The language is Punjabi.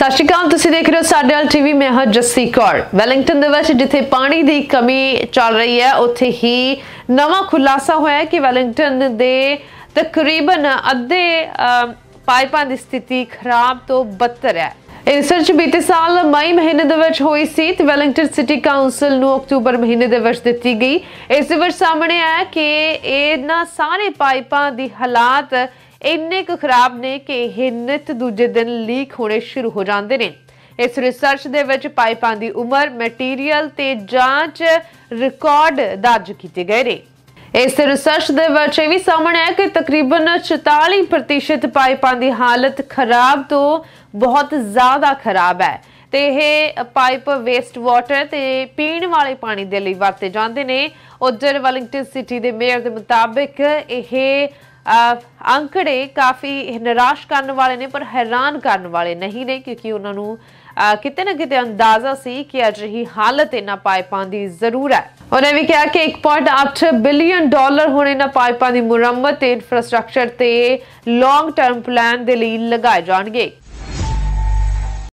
ਸਤਿ ਸ਼੍ਰੀ ਅਕਾਲ ਤੁਸੀਂ ਦੇਖ ਰਹੇ ਹੋ ਸਾਡੇ ਨਾਲ ਟੀਵੀ ਮੈਂ ਹਾਂ ਜੱਸੀ ਕੌਰ ਵੈਲਿੰਗਟਨ ਦੇ ਵਿੱਚ ਜਿੱਥੇ ਪਾਣੀ ਦੀ ਕਮੀ ਚੱਲ ਰਹੀ ਹੈ ਉੱਥੇ ਹੀ ਨਵਾਂ ਖੁਲਾਸਾ ਹੋਇਆ ਹੈ ਕਿ ਵੈਲਿੰਗਟਨ ਦੇ ਤਕਰੀਬਨ ਅੱਧੇ ਪਾਈਪਾਂ ਦੀ ਸਥਿਤੀ ਖਰਾਬ ਤੋਂ ਬਦਤਰ ਹੈ ਇਹ ਰਿਸਰਚ ਬੀਤੇ ਸਾਲ ਮਈ ਮਹੀਨੇ ਦੇ ਵਿੱਚ ਹੋਈ ਸੀ ਤੇ ਵੈਲਿੰਗਟਨ ਸਿਟੀ ਕਾਉਂਸਲ ਨੂੰ ਅਕਤੂਬਰ ਮਹੀਨੇ ਦੇ ਵਿੱਚ ਦਿੱਤੀ ਗਈ ਇਸ ਵਿੱਚ ਸਾਹਮਣੇ ਆਇਆ ਕਿ ਇਹਨਾਂ ਸਾਰੇ ਪਾਈਪਾਂ ਦੀ ਹਾਲਾਤ ਇੰਨੇ ਕੁ ਖਰਾਬ ਨੇ ਕਿ ਇਹ ਨਿਤ ਦੂਜੇ ਦਿਨ ਲੀਕ ਹੋਣੇ ਸ਼ੁਰੂ ਹੋ ਜਾਂਦੇ ਨੇ ਇਸ ਰਿਸਰਚ ਦੇ ਵਿੱਚ ਪਾਈਪਾਂ ਦੀ ਉਮਰ ਮਟੀਰੀਅਲ ਤੇ ਜਾਂਚ ਰਿਕਾਰਡ ਦਰਜ ਕੀਤੇ ਗਏ ਨੇ ਇਸ ਰਿਸਰਚ ਦੇ ਵਿੱਚ ਇਹ ਵੀ ਸਾਹਮਣੇ ਆਇਆ ਕਿ ਤਕਰੀਬਨ 44% ਪਾਈਪਾਂ ਦੀ ਹਾਲਤ ਖਰਾਬ ਤੋਂ ਬਹੁਤ ਜ਼ਿਆਦਾ ਖਰਾਬ ਹੈ ਤੇ ਇਹ ਪਾਈਪ ਵੇਸਟ ਵਾਟਰ ਤੇ ਪੀਣ ਵਾਲੇ ਪਾਣੀ ਦੇ ਲਈ ਵਰਤੇ ਜਾਂਦੇ ਨੇ ਉੱਧਰ ਵੈਲਿੰਗਟਨ ਸਿਟੀ ਦੇ ਮੇਅਰ ਦੇ ਮੁਤਾਬਕ ਇਹ ਅੰਕੜੇ ਕਾਫੀ ਨਿਰਾਸ਼ ਕਰਨ ਵਾਲੇ ਨੇ ਪਰ ਹੈਰਾਨ ਕਰਨ ਵਾਲੇ ਨਹੀਂ ਨੇ ਕਿਉਂਕਿ ਉਹਨਾਂ ਨੂੰ ਕਿਤੇ ਨਾ ਕਿਤੇ ਅੰਦਾਜ਼ਾ ਸੀ ਕਿ ਅਜਿਹੀ ਹਾਲਤ ਇਹਨਾਂ ਪਾਈਪਾਂ ਦੀ ਜ਼ਰੂਰ ਹੈ ਉਹਨੇ ਵੀ ਕਿਹਾ ਕਿ 1.8 ਬਿਲੀਅਨ ਡਾਲਰ ਹੋਣੇ ਨਾ ਪਾਈਪਾਂ ਦੀ ਮੁਰੰਮਤ ਤੇ ਇਨਫਰਾਸਟ੍ਰਕਚਰ ਤੇ ਲੌਂਗ ਟਰਮ ਪਲਾਨ ਦੇ ਲਈ ਲਗਾਏ ਜਾਣਗੇ